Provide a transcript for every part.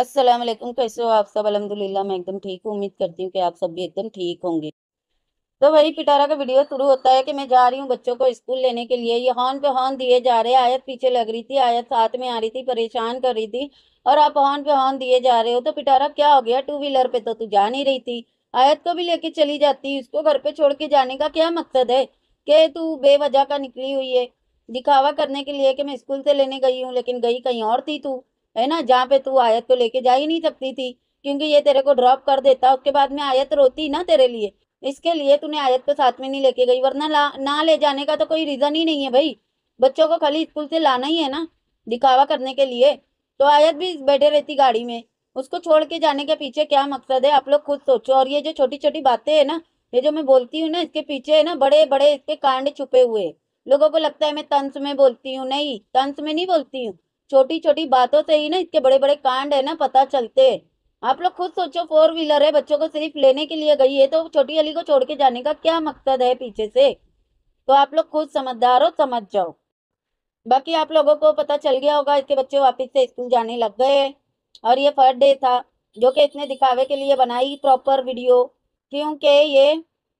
अस्सलाम वालेकुम कैसे हो आप सब अलहमदिल्ला मैं एकदम ठीक हूँ उम्मीद करती हूँ कि आप सब भी एकदम ठीक होंगे तो वही पिटारा का वीडियो शुरू होता है कि मैं जा रही हूँ बच्चों को स्कूल लेने के लिए ये हॉर्न पे हॉर्न दिए जा रहे आयत पीछे लग रही थी आयत साथ में आ रही थी परेशान कर रही थी और आप हॉर्न पे हॉर्न दिए जा रहे हो तो पिटारा क्या हो गया टू व्हीलर पे तो तू जा नहीं रही थी आयत को भी लेके चली जाती उसको घर पे छोड़ के जाने का क्या मकसद है कि तू बेवजह का निकली हुई है दिखावा करने के लिए कि मैं स्कूल से लेने गई हूँ लेकिन गई कहीं और थी तू है ना जहाँ पे तू आयत को लेके जा ही नहीं सकती थी क्योंकि ये तेरे को ड्रॉप कर देता उसके बाद में आयत रोती ना तेरे लिए इसके लिए तूने आयत को साथ में नहीं लेके गई वरना ला, ना ले जाने का तो कोई रीजन ही नहीं है भाई बच्चों को खाली स्कूल से लाना ही है ना दिखावा करने के लिए तो आयत भी बैठे रहती गाड़ी में उसको छोड़ के जाने के पीछे क्या मकसद है आप लोग खुद सोचो और ये जो छोटी छोटी बातें है ना ये जो मैं बोलती हूँ ना इसके पीछे है ना बड़े बड़े इसके कांड छुपे हुए लोगों को लगता है मैं तंस में बोलती हूँ नहीं तंस में नहीं बोलती हूँ छोटी छोटी बातों से ही ना इसके बड़े बड़े कांड है ना पता चलते आप लोग खुद सोचो फोर व्हीलर है बच्चों को सिर्फ लेने के लिए गई है तो छोटी अली को छोड़ के जाने का क्या मकसद है पीछे से तो आप लोग खुद समझदार हो समझ जाओ बाकी आप लोगों को पता चल गया होगा इसके बच्चे वापस से स्कूल जाने लग गए और ये फर्स्ट डे था जो कि इसने दिखावे के लिए बनाई प्रॉपर वीडियो क्योंकि ये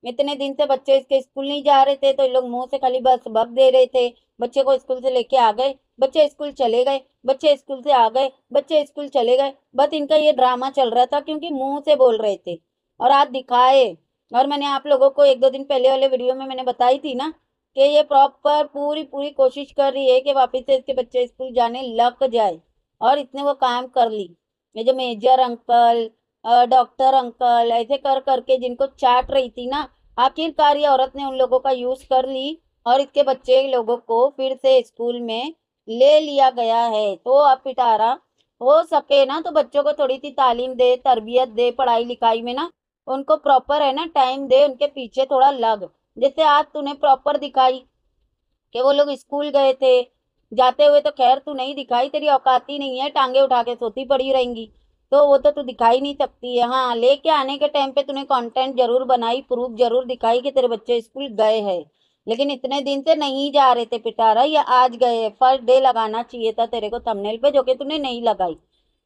इतने दिन से बच्चे इसके स्कूल नहीं जा रहे थे तो ये लोग मुंह से खाली बस बक दे रहे थे बच्चे को स्कूल से लेके आ गए बच्चे स्कूल चले गए बच्चे स्कूल से आ गए बच्चे स्कूल चले गए बस इनका ये ड्रामा चल रहा था क्योंकि मुंह से बोल रहे थे और आज दिखाए और मैंने आप लोगों को एक दो दिन पहले वाले वीडियो में मैंने बताई थी ना कि ये प्रॉपर पूरी पूरी कोशिश कर रही है कि वापस से इसके बच्चे स्कूल जाने लग जाए और इसने वो काम कर ली ये जो मेजर अंकल डॉक्टर अंकल ऐसे कर करके जिनको चाट रही थी ना आखिरकार ये औरत ने उन लोगों का यूज़ कर ली और इसके बच्चे लोगों को फिर से स्कूल में ले लिया गया है तो अब पिटारा हो सके ना तो बच्चों को थोड़ी सी तालीम दे तरबियत दे पढ़ाई लिखाई में ना उनको प्रॉपर है ना टाइम दे उनके पीछे थोड़ा लग जैसे आज तूने प्रॉपर दिखाई कि वो लोग स्कूल गए थे जाते हुए तो खैर तू नहीं दिखाई तेरी औकात ही नहीं है टांगे उठा के सोती पड़ी रहेंगी तो वो तो तू दिखाई नहीं सकती है हाँ लेके आने के टाइम पे तूने कंटेंट जरूर बनाई प्रूफ जरूर दिखाई कि तेरे बच्चे स्कूल गए हैं लेकिन इतने दिन से नहीं जा रहे थे पिटारा ये आज गए फर्स्ट डे लगाना चाहिए था तेरे को थंबनेल पे जो कि तूने नहीं लगाई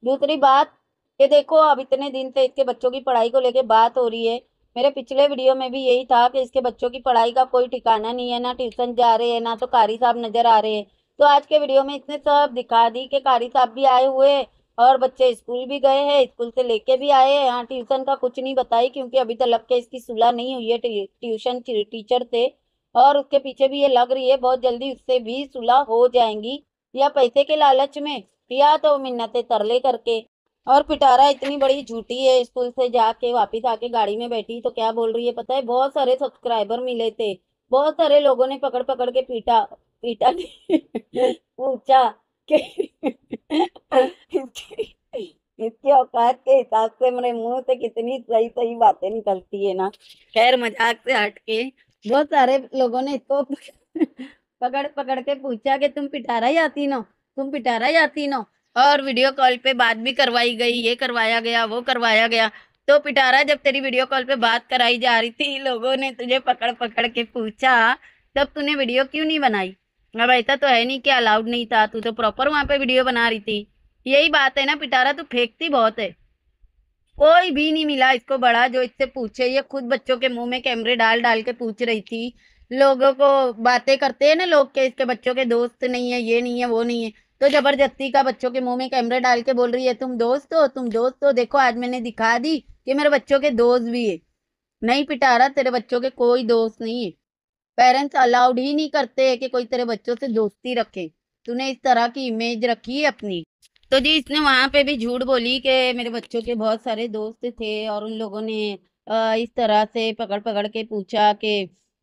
दूसरी बात ये देखो अब इतने दिन से इसके बच्चों की पढ़ाई को लेके बात हो रही है मेरे पिछले वीडियो में भी यही था कि इसके बच्चों की पढ़ाई का कोई ठिकाना नहीं है ना ट्यूशन जा रहे हैं ना तो कारी साहब नज़र आ रहे हैं तो आज के वीडियो में इसने सब दिखा दी कि कारी साहब भी आए हुए और बच्चे स्कूल भी गए हैं स्कूल से लेके भी आए यहाँ ट्यूशन का कुछ नहीं बताई क्योंकि अभी तक लग के इसकी सुलह नहीं हुई है ट्यूशन टीचर से और उसके पीछे भी ये लग रही है बहुत जल्दी उससे भी सुलह हो जाएंगी या पैसे के लालच में या तो मिन्नतें तरले करके और पिटारा इतनी बड़ी झूठी है स्कूल से जाके वापिस आके गाड़ी में बैठी तो क्या बोल रही है पता है बहुत सारे सब्सक्राइबर मिले थे बहुत सारे लोगों ने पकड़ पकड़ के पीटा पीटा पूछा कि इसके औकात के हिसाब से मेरे मुंह से कितनी सही सही बातें निकलती है ना खैर मजाक से हट के बहुत सारे लोगों ने इसको पकड़ पकड़ के पूछा कि तुम पिटारा जाती नो तुम पिटारा जाती नो और वीडियो कॉल पे बात भी करवाई गई ये करवाया गया वो करवाया गया तो पिटारा जब तेरी वीडियो कॉल पे बात कराई जा रही थी लोगों ने तुझे पकड़ पकड़ के पूछा तब तूने वीडियो क्यों नहीं बनाई अब ऐसा तो है नहीं कि अलाउड नहीं था तू तो प्रॉपर वहाँ पे वीडियो बना रही थी यही बात है ना पिटारा तू तो फेंकती बहुत है कोई भी नहीं मिला इसको बड़ा जो इससे पूछे ये खुद बच्चों के मुंह में कैमरे डाल डाल के पूछ रही थी लोगों को बातें करते हैं ना लोग के इसके बच्चों के दोस्त नहीं है ये नहीं है वो नहीं है तो जबरदस्ती का बच्चों के मुंह में कैमरे डाल के बोल रही है तुम दोस्त हो तुम दोस्त हो देखो आज मैंने दिखा दी कि मेरे बच्चों के दोस्त भी है नहीं पिटारा तेरे बच्चों के कोई दोस्त नहीं है पेरेंट्स अलाउड ही नहीं करते है कि कोई तेरे बच्चों से दोस्ती रखे तूने इस तरह की इमेज रखी है अपनी तो जी इसने वहाँ पे भी झूठ बोली कि मेरे बच्चों के बहुत सारे दोस्त थे और उन लोगों ने इस तरह से पकड़ पकड़ के पूछा कि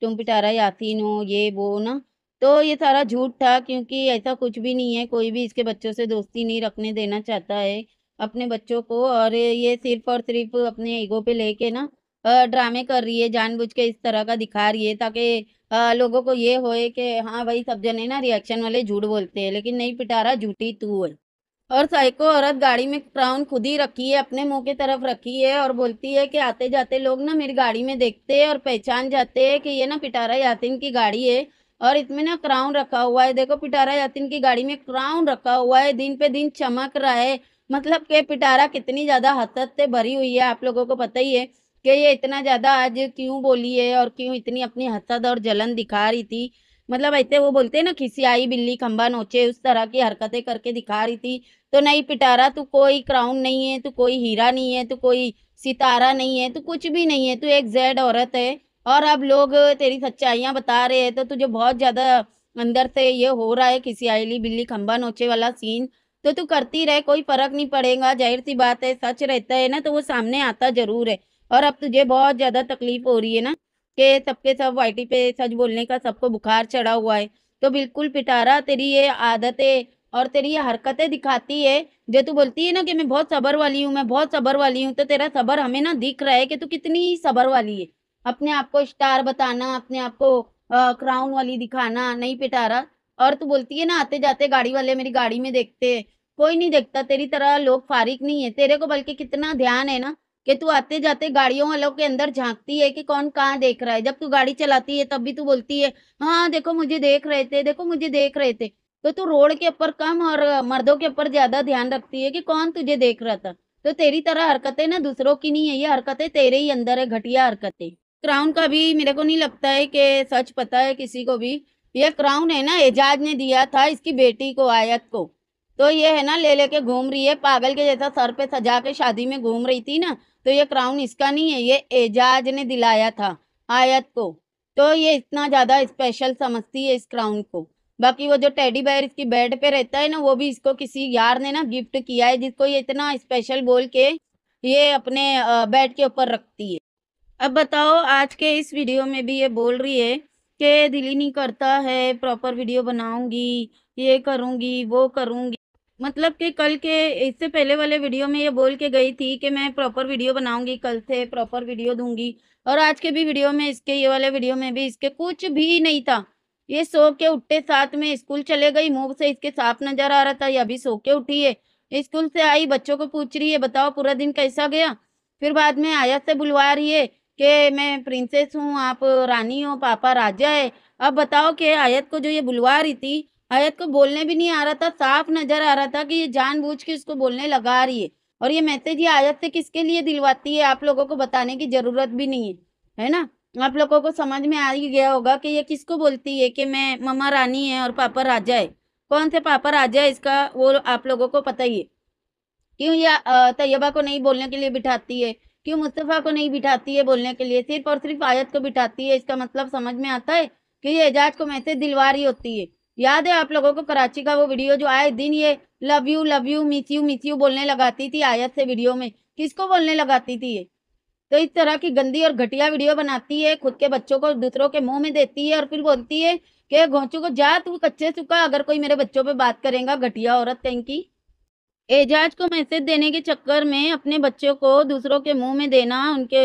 तुम पिटारा यासीन हो ये वो ना तो ये सारा झूठ था क्योंकि ऐसा कुछ भी नहीं है कोई भी इसके बच्चों से दोस्ती नहीं रखने देना चाहता है अपने बच्चों को और ये सिर्फ और सिर्फ अपने ईगो पे लेके ना ड्रामे कर रही है जानबूझ के इस तरह का दिखा रही है ताकि लोगों को ये होए कि हाँ भाई सब जने ना रिएक्शन वाले झूठ बोलते हैं लेकिन नहीं पिटारा झूठी तू है और साइको औरत गाड़ी में क्राउन खुद ही रखी है अपने मुंह की तरफ रखी है और बोलती है कि आते जाते लोग ना मेरी गाड़ी में देखते हैं और पहचान जाते हैं कि ये ना पिटारा यातिन की गाड़ी है और इसमें ना क्राउन रखा हुआ है देखो पिटारा यातिन की गाड़ी में क्राउन रखा हुआ है दिन पे दिन चमक रहा है मतलब के पिटारा कितनी ज़्यादा हसत से भरी हुई है आप लोगों को पता ही है कि ये इतना ज़्यादा आज क्यों बोली है और क्यों इतनी अपनी हसद और जलन दिखा रही थी मतलब ऐसे वो बोलते हैं ना किसी आई बिल्ली खम्बा नोचे उस तरह की हरकतें करके दिखा रही थी तो नहीं पिटारा तू कोई क्राउन नहीं है तू कोई हीरा नहीं है तू कोई सितारा नहीं है तू कुछ भी नहीं है तू एक जेड औरत है और अब लोग तेरी सच्चाइयाँ बता रहे हैं तो तुझे बहुत ज़्यादा अंदर से ये हो रहा है किसी आईली बिल्ली खम्बा नोचे वाला सीन तो तू करती रहे कोई फर्क नहीं पड़ेगा जाहिर सी बात है सच रहता है ना तो वो सामने आता जरूर है और अब तुझे बहुत ज़्यादा तकलीफ हो रही है ना के सबके सब वाइटी पे सच बोलने का सबको बुखार चढ़ा हुआ है तो बिल्कुल पिटारा तेरी ये आदतें और तेरी ये हरकतें दिखाती है जो तू बोलती है ना कि मैं बहुत सबर वाली हूँ मैं बहुत सबर वाली हूँ तो तेरा सबर हमें ना दिख रहा है कि तू कितनी सबर वाली है अपने आप को स्टार बताना अपने आप को क्राउन वाली दिखाना नहीं पिटारा और तू बोलती है ना आते जाते गाड़ी वाले मेरी गाड़ी में देखते कोई नहीं देखता तेरी तरह लोग फारिक नहीं है तेरे को बल्कि कितना ध्यान है ना कि तू आते जाते गाड़ियों वालों के अंदर झांकती है कि कौन कहाँ देख रहा है जब तू गाड़ी चलाती है तब भी तू बोलती है हाँ देखो मुझे देख रहे थे देखो मुझे देख रहे थे तो तू रोड के ऊपर कम और मर्दों के ऊपर ज्यादा ध्यान रखती है कि कौन तुझे देख रहा था तो तेरी तरह हरकतें ना दूसरों की नहीं है ये हरकतें तेरे ही अंदर है घटिया हरकतें क्राउन का भी मेरे को नहीं लगता है कि सच पता है किसी को भी ये क्राउन है ना एजाज ने दिया था इसकी बेटी को आयत को तो ये है ना ले लेके घूम रही है पागल के जैसा सर पे सजा के शादी में घूम रही थी ना तो ये क्राउन इसका नहीं है ये एजाज ने दिलाया था आयत को तो ये इतना ज़्यादा स्पेशल समझती है इस क्राउन को बाकी वो जो टेडी बैर इसकी बेड पे रहता है ना वो भी इसको किसी यार ने ना गिफ्ट किया है जिसको ये इतना स्पेशल बोल के ये अपने बेड के ऊपर रखती है अब बताओ आज के इस वीडियो में भी ये बोल रही है कि दिल ही नहीं करता है प्रॉपर वीडियो बनाऊंगी ये करूंगी वो करूंगी मतलब कि कल के इससे पहले वाले वीडियो में ये बोल के गई थी कि मैं प्रॉपर वीडियो बनाऊंगी कल से प्रॉपर वीडियो दूंगी और आज के भी वीडियो में इसके ये वाले वीडियो में भी इसके कुछ भी नहीं था ये सो के उठते साथ में स्कूल चले गई मुंह से इसके साफ नजर आ रहा था ये अभी सो के उठी है स्कूल से आई बच्चों को पूछ रही है बताओ पूरा दिन कैसा गया फिर बाद में आया से बुलवा रही है कि मैं प्रिंसेस हूँ आप रानी हो पापा राजा है अब बताओ कि आयत को जो ये बुलवा रही थी हयात को बोलने भी नहीं आ रहा था साफ नजर आ रहा था कि ये जानबूझ के इसको बोलने लगा रही है और ये मैसेज ये आयत से किसके लिए दिलवाती है आप लोगों को बताने की जरूरत भी नहीं है है ना आप लोगों को समझ में आ ही गया होगा कि ये किसको बोलती है कि मैं ममा रानी है और पापा राजा है कौन से पापा राजा है इसका वो आप लोगों को पता ही है क्यों ये तैयबा को नहीं बोलने के लिए बिठाती है क्यों मुस्तफ़ा को नहीं बिठाती है बोलने के लिए सिर्फ और सिर्फ आयत को बिठाती है इसका मतलब समझ में आता है कि ये एजाज को मैसेज दिलवा रही होती है याद है आप लोगों को कराची का वो वीडियो जो आए दिन ये love you love you miss you miss you बोलने लगाती थी आयत से वीडियो में किसको बोलने लगाती थी ये तो इस तरह की गंदी और घटिया वीडियो बनाती है खुद के बच्चों को दूसरों के मुंह में देती है और फिर बोलती है कि घोचू को जा तू कच्चे चुका अगर कोई मेरे बच्चों पे बात करेगा घटिया औरत कहीं की एजाज को मैसेज देने के चक्कर में अपने बच्चों को दूसरों के मुंह में देना उनके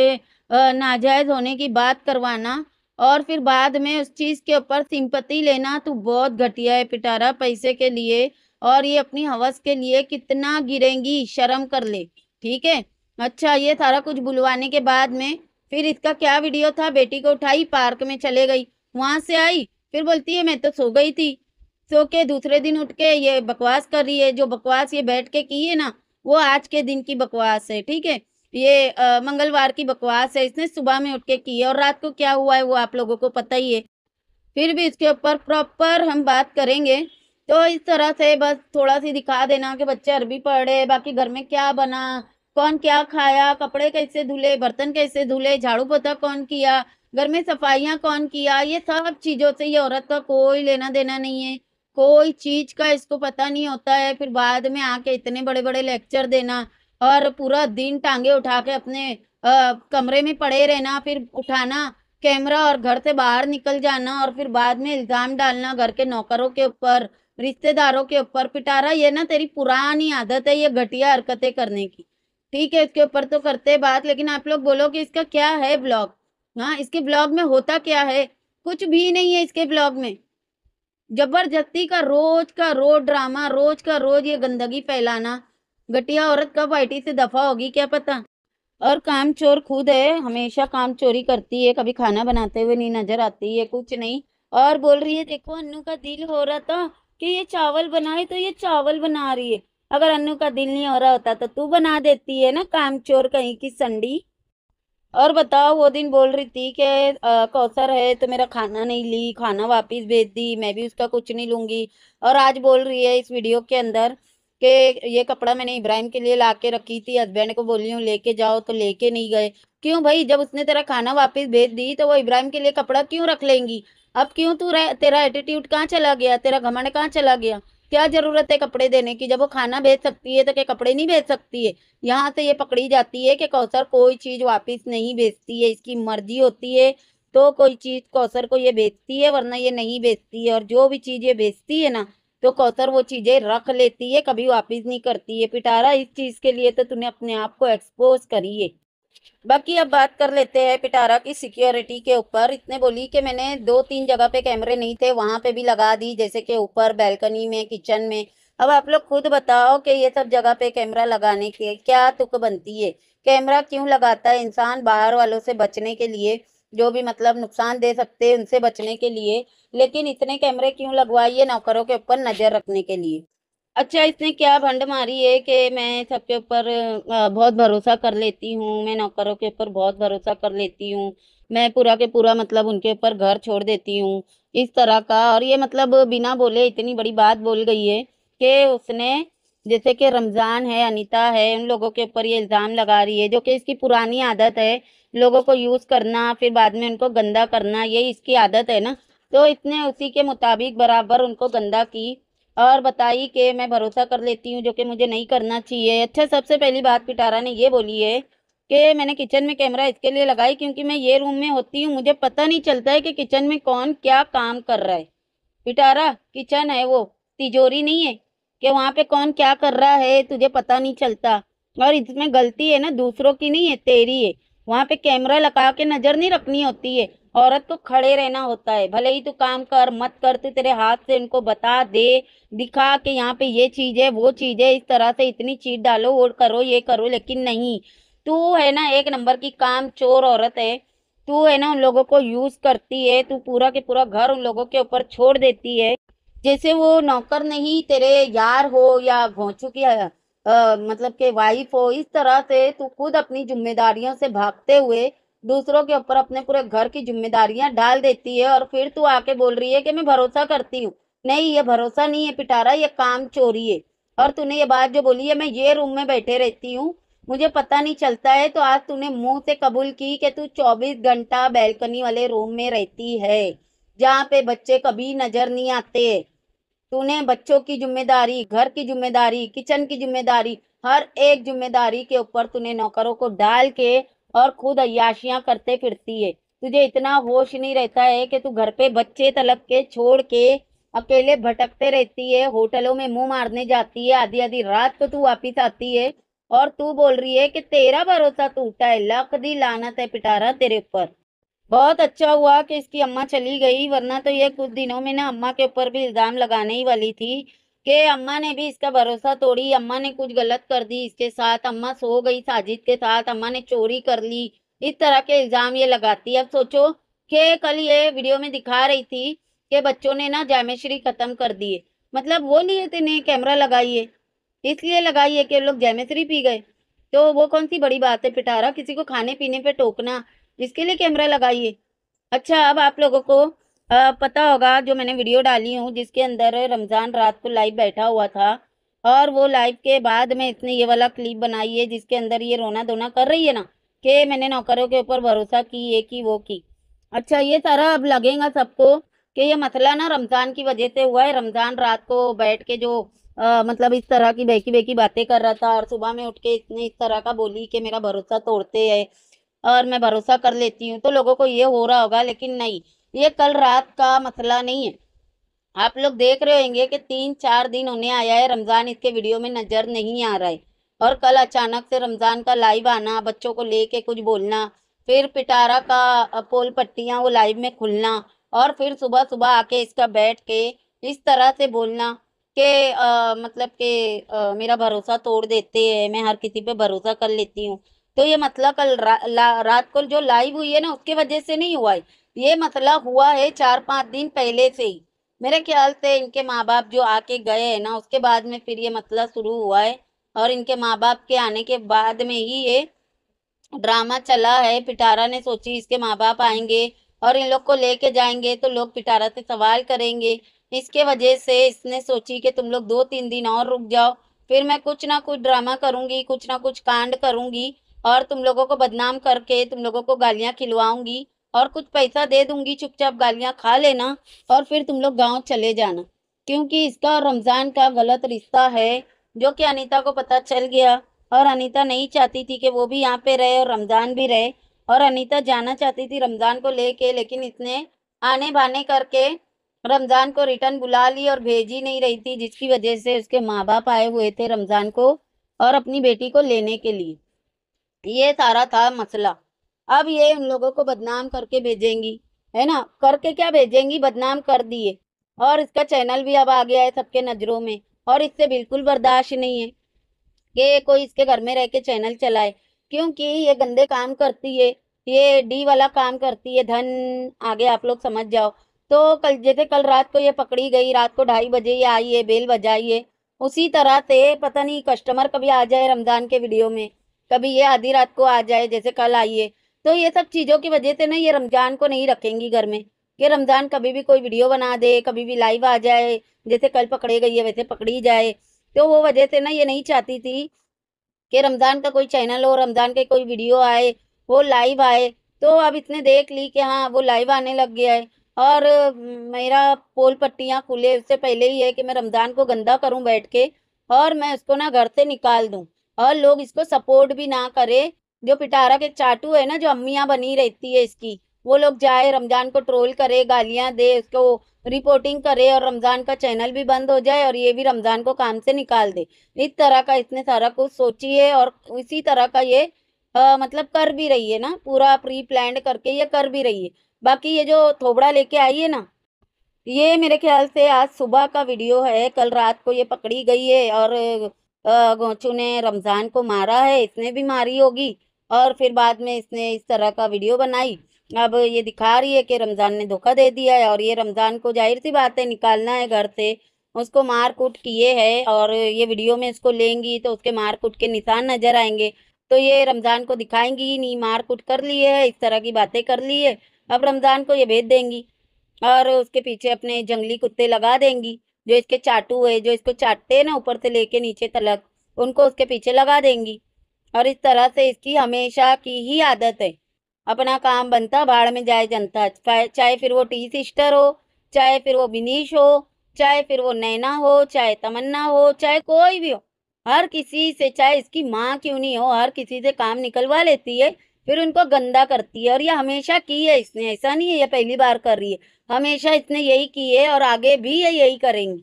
नाजायज़ होने की बात करवाना और फिर बाद में उस चीज़ के ऊपर सिंपत्ति लेना तो बहुत घटिया है पिटारा पैसे के लिए और ये अपनी हवस के लिए कितना गिरेंगी शर्म कर ले ठीक है अच्छा ये सारा कुछ बुलवाने के बाद में फिर इसका क्या वीडियो था बेटी को उठाई पार्क में चले गई वहाँ से आई फिर बोलती है मैं तो सो गई थी सो के दूसरे दिन उठ के ये बकवास कर रही है जो बकवास ये बैठ के की है ना वो आज के दिन की बकवास है ठीक है ये आ, मंगलवार की बकवास है इसने सुबह में उठ के की है और रात को क्या हुआ है वो आप लोगों को पता ही है फिर भी इसके ऊपर प्रॉपर हम बात करेंगे तो इस तरह से बस थोड़ा सी दिखा देना कि बच्चे अरबी पढ़े बाकी घर में क्या बना कौन क्या खाया कपड़े कैसे धुले बर्तन कैसे धुले झाड़ू पोता कौन किया घर में सफाइयाँ कौन किया ये सब चीज़ों से ये औरत का कोई लेना देना नहीं है कोई चीज़ का इसको पता नहीं होता है फिर बाद में आके इतने बड़े बड़े लेक्चर देना और पूरा दिन टांगे उठा के अपने आ, कमरे में पड़े रहना फिर उठाना कैमरा और घर से बाहर निकल जाना और फिर बाद में इल्ज़ाम डालना घर के नौकरों के ऊपर रिश्तेदारों के ऊपर पिटारा ये ना तेरी पुरानी आदत है ये घटिया हरकतें करने की ठीक है इसके ऊपर तो करते बात लेकिन आप लोग बोलो कि इसका क्या है ब्लॉग हाँ इसके ब्लॉग में होता क्या है कुछ भी नहीं है इसके ब्लॉग में जबरदस्ती का रोज का रोज ड्रामा रोज का रोज ये गंदगी फैलाना घटिया औरत कब आईटी से दफा होगी क्या पता और काम चोर खुद है हमेशा काम चोरी करती है कभी खाना बनाते हुए नहीं नजर आती है कुछ नहीं और बोल रही है देखो अन्नू का दिल हो रहा था कि ये चावल बनाए तो ये चावल बना रही है अगर अन्नू का दिल नहीं हो रहा होता तो तू बना देती है ना काम चोर कहीं की संडी और बताओ वो दिन बोल रही थी कि कौसर है तो मेरा खाना नहीं ली खाना वापस भेज दी मैं भी उसका कुछ नहीं लूंगी और आज बोल रही है इस वीडियो के अंदर कि ये कपड़ा मैंने इब्राहिम के लिए ला के रखी थी हस्बैंड को बोली हूँ लेके जाओ तो लेके नहीं गए क्यों भाई जब उसने तेरा खाना वापस भेज दी तो वो इब्राहिम के लिए कपड़ा क्यों रख लेंगी अब क्यों तू तेरा एटीट्यूड कहाँ चला गया तेरा घमंड कहाँ चला गया क्या जरूरत है कपड़े देने की जब वो खाना भेज सकती है तो क्या कपड़े नहीं भेज सकती है यहाँ से ये पकड़ी जाती है कि कौसर कोई चीज़ वापिस नहीं भेजती है इसकी मर्जी होती है तो कोई चीज़ कौसर को ये भेजती है वरना ये नहीं बेचती है और जो भी चीज़ ये बेचती है ना तो कौतर वो चीज़ें रख लेती है कभी वापिस नहीं करती है पिटारा इस चीज़ के लिए तो तूने अपने आप को एक्सपोज करिए बाकी अब बात कर लेते हैं पिटारा की सिक्योरिटी के ऊपर इतने बोली कि मैंने दो तीन जगह पे कैमरे नहीं थे वहाँ पे भी लगा दी जैसे कि ऊपर बैल्कनी में किचन में अब आप लोग खुद बताओ कि ये सब जगह पे कैमरा लगाने के क्या तुक बनती है कैमरा क्यों लगाता है इंसान बाहर वालों से बचने के लिए जो भी मतलब नुकसान दे सकते हैं उनसे बचने के लिए लेकिन इतने कैमरे क्यों लगवाइए नौकरों के ऊपर नज़र रखने के लिए अच्छा इसने क्या भंड मारी है कि मैं सबके ऊपर बहुत भरोसा कर लेती हूँ मैं नौकरों के ऊपर बहुत भरोसा कर लेती हूँ मैं पूरा के पूरा मतलब उनके ऊपर घर छोड़ देती हूँ इस तरह का और ये मतलब बिना बोले इतनी बड़ी बात बोल गई है कि उसने जैसे कि रमज़ान है अनीता है उन लोगों के ऊपर ये इल्ज़ाम लगा रही है जो कि इसकी पुरानी आदत है लोगों को यूज़ करना फिर बाद में उनको गंदा करना ये इसकी आदत है ना तो इसने उसी के मुताबिक बराबर उनको गंदा की और बताई कि मैं भरोसा कर लेती हूँ जो कि मुझे नहीं करना चाहिए अच्छा सबसे पहली बात पिटारा ने ये बोली है कि मैंने किचन में कैमरा इसके लिए लगाई क्योंकि मैं ये रूम में होती हूँ मुझे पता नहीं चलता है कि किचन में कौन क्या काम कर रहा है पिटारा किचन है वो तिजोरी नहीं है कि वहाँ पे कौन क्या कर रहा है तुझे पता नहीं चलता और इसमें गलती है ना दूसरों की नहीं है तेरी है वहाँ पे कैमरा लगा के नज़र नहीं रखनी होती है औरत को तो खड़े रहना होता है भले ही तू काम कर मत कर तू तेरे हाथ से उनको बता दे दिखा के यहाँ पे ये चीज़ है वो चीज़ है इस तरह से इतनी चीट डालो वो करो ये करो लेकिन नहीं तू है ना एक नंबर की काम चोर औरत है तू है ना उन लोगों को यूज़ करती है तू पूरा के पूरा घर उन लोगों के ऊपर छोड़ देती है जैसे वो नौकर नहीं तेरे यार हो या घोंचू की मतलब के वाइफ हो इस तरह से तू खुद अपनी जिम्मेदारियों से भागते हुए दूसरों के ऊपर अपने पूरे घर की जिम्मेदारियां डाल देती है और फिर तू आके बोल रही है कि मैं भरोसा करती हूँ नहीं ये भरोसा नहीं है पिटारा ये काम चोरी है और तूने ये बात जो बोली है मैं ये रूम में बैठे रहती हूँ मुझे पता नहीं चलता है तो आज तूने मुंह से कबूल की कि तू 24 घंटा बैल्कनी वाले रूम में रहती है जहाँ पे बच्चे कभी नजर नहीं आते तूने बच्चों की जिम्मेदारी घर की जिम्मेदारी किचन की जिम्मेदारी हर एक जिम्मेदारी के ऊपर तूने नौकरों को डाल के और खुद अयाशियां करते फिरती है तुझे इतना होश नहीं रहता है कि तू घर पे बच्चे तलब के छोड़ के अकेले भटकते रहती है होटलों में मुंह मारने जाती है आधी आधी रात को तू वापिस आती है और तू बोल रही है कि तेरा भरोसा टूटा है लक दी लानत है पिटारा तेरे ऊपर बहुत अच्छा हुआ कि इसकी अम्मा चली गई वरना तो ये कुछ दिनों में ना अम्मा के ऊपर भी इल्ज़ाम लगाने ही वाली थी कि अम्मा ने भी इसका भरोसा तोड़ी अम्मा ने कुछ गलत कर दी इसके साथ अम्मा सो गई साजिद के साथ अम्मा ने चोरी कर ली इस तरह के इल्ज़ाम ये लगाती अब सोचो कि कल ये वीडियो में दिखा रही थी कि बच्चों ने ना जामेश्री ख़त्म कर दिए मतलब वो लिए थे नहीं कैमरा लगाइए इसलिए लगाइए कि लोग जैमेश्री पी गए तो वो कौन सी बड़ी बात है पिटारा किसी को खाने पीने पे टोकना जिसके लिए कैमरा लगाइए अच्छा अब आप लोगों को पता होगा जो मैंने वीडियो डाली हूँ जिसके अंदर रमज़ान रात को लाइव बैठा हुआ था और वो लाइव के बाद में इसने ये वाला क्लिप बनाई है जिसके अंदर ये रोना धोना कर रही है ना कि मैंने नौकरों के ऊपर भरोसा की ये की वो की अच्छा ये सारा अब लगेगा सबको कि ये मसला ना रमज़ान की वजह से हुआ है रमज़ान रात को बैठ के जो आ, मतलब इस तरह की बहकी बहकी बातें कर रहा था और सुबह में उठ के इसने इस तरह का बोली कि मेरा भरोसा तोड़ते है और मैं भरोसा कर लेती हूँ तो लोगों को ये हो रहा होगा लेकिन नहीं ये कल रात का मसला नहीं है आप लोग देख रहे होंगे कि तीन चार दिन होने आया है रमज़ान इसके वीडियो में नज़र नहीं आ रहा है और कल अचानक से रमज़ान का लाइव आना बच्चों को लेके कुछ बोलना फिर पिटारा का पोल पट्टियाँ वो लाइव में खुलना और फिर सुबह सुबह आके इसका बैठ के इस तरह से बोलना आ, मतलब आ, मेरा भरोसा तोड़ देते हैं मैं हर किसी पे भरोसा कर लेती हूँ तो ये मसला मतलब कल रा, ला, रात को जो लाइव हुई है ना उसके वजह से नहीं हुआ है ये मसला मतलब हुआ है चार पाँच दिन पहले से ही मेरे ख्याल से इनके माँ बाप जो आके गए हैं ना उसके बाद में फिर ये मसला मतलब शुरू हुआ है और इनके माँ बाप के आने के बाद में ही ये ड्रामा चला है पिटारा ने सोची इसके माँ बाप आएंगे और इन लोग को लेके जाएंगे तो लोग पिटारा से सवाल करेंगे इसके वजह से इसने सोची कि तुम लोग दो तीन दिन और रुक जाओ फिर मैं कुछ ना कुछ ड्रामा करूंगी कुछ ना कुछ कांड करूंगी और तुम लोगों को बदनाम करके तुम लोगों को गालियाँ खिलवाऊंगी और कुछ पैसा दे दूंगी चुपचाप गालियाँ खा लेना और फिर तुम लोग गाँव चले जाना क्योंकि इसका और रमज़ान का गलत रिश्ता है जो कि अनीता को पता चल गया और अनीता नहीं चाहती थी कि वो भी यहाँ पे रहे और रमज़ान भी रहे और अनीता जाना चाहती थी रमज़ान को लेके लेकिन इसने आने बाने करके रमज़ान को रिटर्न बुला ली और भेजी नहीं रही थी जिसकी वजह से उसके माँ बाप आए हुए थे रमज़ान को और अपनी बेटी को लेने के लिए ये सारा था मसला अब ये उन लोगों को बदनाम करके भेजेंगी है ना करके क्या भेजेंगी बदनाम कर दिए और इसका चैनल भी अब आ गया है सबके नज़रों में और इससे बिल्कुल बर्दाश्त नहीं है कि कोई इसके घर में रह के चैनल चलाए क्योंकि ये गंदे काम करती है ये डी वाला काम करती है धन आगे आप लोग समझ जाओ तो कल जैसे कल रात को ये पकड़ी गई रात को ढाई बजे ये आई है बेल बजाई है उसी तरह से पता नहीं कस्टमर कभी आ जाए रमज़ान के वीडियो में कभी ये आधी रात को आ जाए जैसे कल आइए तो ये सब चीज़ों की वजह से ना ये रमज़ान को नहीं रखेंगी घर में कि रमज़ान कभी भी कोई वीडियो बना दे कभी भी लाइव आ जाए जैसे कल पकड़े गई है वैसे पकड़ी जाए तो वो वजह से ना ये नहीं चाहती थी कि रमज़ान का कोई चैनल हो रमज़ान के कोई वीडियो आए वो लाइव आए तो अब इसने देख ली कि हाँ वो लाइव आने लग गया है और मेरा पोल पट्टियाँ खुले उससे पहले ही है कि मैं रमज़ान को गंदा करूँ बैठ के और मैं उसको ना घर से निकाल दूँ और लोग इसको सपोर्ट भी ना करें जो पिटारा के चाटू है ना जो अम्मियाँ बनी रहती है इसकी वो लोग जाए रमजान को ट्रोल करे गालियाँ दे उसको रिपोर्टिंग करे और रमजान का चैनल भी बंद हो जाए और ये भी रमजान को काम से निकाल दे इस तरह का इसने सारा कुछ सोची है और इसी तरह का ये आ, मतलब कर भी रही है ना पूरा प्री प्लान करके ये कर भी रही है बाकी ये जो थोबड़ा लेके आई है ना ये मेरे ख्याल से आज सुबह का वीडियो है कल रात को ये पकड़ी गई है और गोचू ने रमज़ान को मारा है इसने भी मारी होगी और फिर बाद में इसने इस तरह का वीडियो बनाई अब ये दिखा रही है कि रमज़ान ने धोखा दे दिया है और ये रमज़ान को जाहिर सी बात है निकालना है घर से उसको मार कूट किए है और ये वीडियो में इसको लेंगी तो उसके मार कूट के निशान नज़र आएंगे तो ये रमज़ान को दिखाएंगी नहीं मार कूट कर लिए है इस तरह की बातें कर ली है अब रमज़ान को ये भेज देंगी और उसके पीछे अपने जंगली कुत्ते लगा देंगी जो इसके चाटू है जो इसको चाटते हैं ना ऊपर से लेके नीचे तलक उनको उसके पीछे लगा देंगी और इस तरह से इसकी हमेशा की ही आदत है अपना काम बनता भाड़ में जाए जनता चाहे फिर वो टी सिस्टर हो चाहे फिर वो बिनीश हो चाहे फिर वो नैना हो चाहे तमन्ना हो चाहे कोई भी हो हर किसी से चाहे इसकी माँ क्यों नहीं हो हर किसी से काम निकलवा लेती है फिर उनको गंदा करती है और ये हमेशा की है इसने ऐसा नहीं है ये पहली बार कर रही है हमेशा इसने यही की है और आगे भी ये यही करेंगी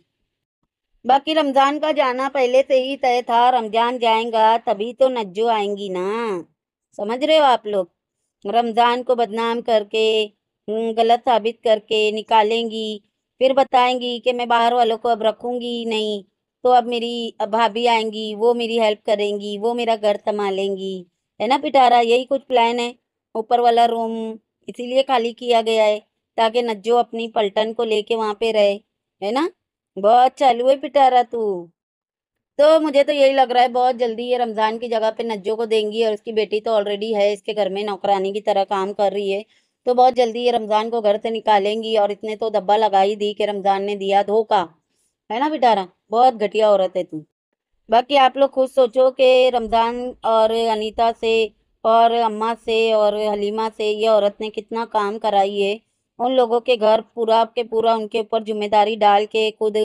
बाकी रमज़ान का जाना पहले से ही तय था रमज़ान जाएगा तभी तो नज्जो आएंगी ना समझ रहे हो आप लोग रमज़ान को बदनाम करके हम्म, गलत साबित करके निकालेंगी फिर बताएंगी कि मैं बाहर वालों को अब रखूँगी नहीं तो अब मेरी भाभी आएंगी वो मेरी हेल्प करेंगी वो मेरा घर संभालेंगी है ना पिटारा यही कुछ प्लान है ऊपर वाला रूम इसीलिए खाली किया गया है ताकि नज्जो अपनी पलटन को लेके वहाँ पे रहे है ना बहुत चालू है पिटारा तू तो मुझे तो यही लग रहा है बहुत जल्दी ये रमज़ान की जगह पे नज्जो को देंगी और उसकी बेटी तो ऑलरेडी है इसके घर में नौकरानी की तरह काम कर रही है तो बहुत जल्दी ये रमज़ान को घर से निकालेंगी और इतने तो धब्बा लगा ही दी कि रमज़ान ने दिया धोखा है ना पिटारा बहुत घटिया औरत है तू बाकी आप लोग खुद सोचो कि रमज़ान और अनीता से और अम्मा से और हलीमा से ये औरत ने कितना काम कराई है उन लोगों के घर पूरा के पूरा उनके ऊपर जिम्मेदारी डाल के खुद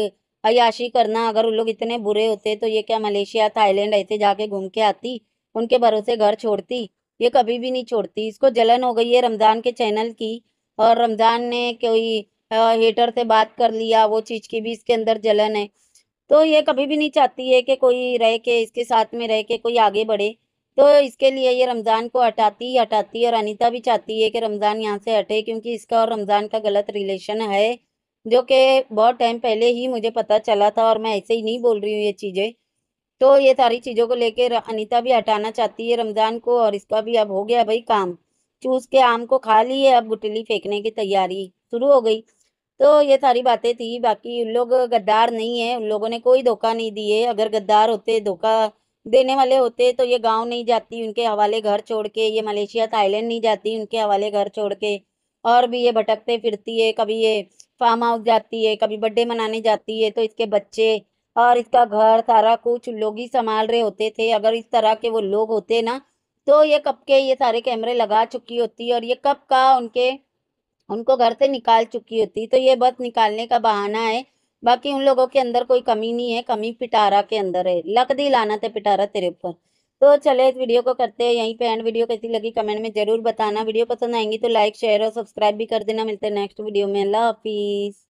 अयाशी करना अगर उन लोग इतने बुरे होते तो ये क्या मलेशिया थाईलैंड ऐसे जाके घूम के आती उनके भरोसे घर छोड़ती ये कभी भी नहीं छोड़ती इसको जलन हो गई है रमज़ान के चैनल की और रमज़ान ने कोई हेटर से बात कर लिया वो चीज़ की भी इसके अंदर जलन है तो ये कभी भी नहीं चाहती है कि कोई रह के इसके साथ में रह के कोई आगे बढ़े तो इसके लिए ये रमज़ान को हटाती ही हटाती और अनिता भी चाहती है कि रमज़ान यहाँ से हटे क्योंकि इसका और रमज़ान का गलत रिलेशन है जो कि बहुत टाइम पहले ही मुझे पता चला था और मैं ऐसे ही नहीं बोल रही हूँ ये चीज़ें तो ये सारी चीज़ों को लेकर अनिता भी हटाना चाहती है रमज़ान को और इसका भी अब हो गया भाई काम चूस के आम को खा लिए अब गुटली फेंकने की तैयारी शुरू हो गई तो ये सारी बातें थी बाकी उन लोग गद्दार नहीं है उन लोगों ने कोई धोखा नहीं दिए अगर गद्दार होते धोखा देने वाले होते तो ये गांव नहीं जाती उनके हवाले घर छोड़ के ये मलेशिया थाईलैंड नहीं जाती उनके हवाले घर छोड़ के और भी ये भटकते फिरती है कभी ये फार्म हाउस जाती है कभी बर्थडे मनाने जाती है तो इसके बच्चे और इसका घर सारा कुछ लोग ही संभाल रहे होते थे अगर इस तरह के वो लोग होते ना तो ये कब के ये सारे कैमरे लगा चुकी होती और ये कब का उनके उनको घर से निकाल चुकी होती तो ये बस निकालने का बहाना है बाकी उन लोगों के अंदर कोई कमी नहीं है कमी पिटारा के अंदर है लक दी लाना थे पिटारा तेरे ऊपर तो चले इस वीडियो को करते हैं यहीं पे एंड वीडियो कैसी लगी कमेंट में जरूर बताना वीडियो पसंद आएंगी तो लाइक शेयर और सब्सक्राइब भी कर देना मिलते हैं नेक्स्ट वीडियो में अल्लाह हाफिज़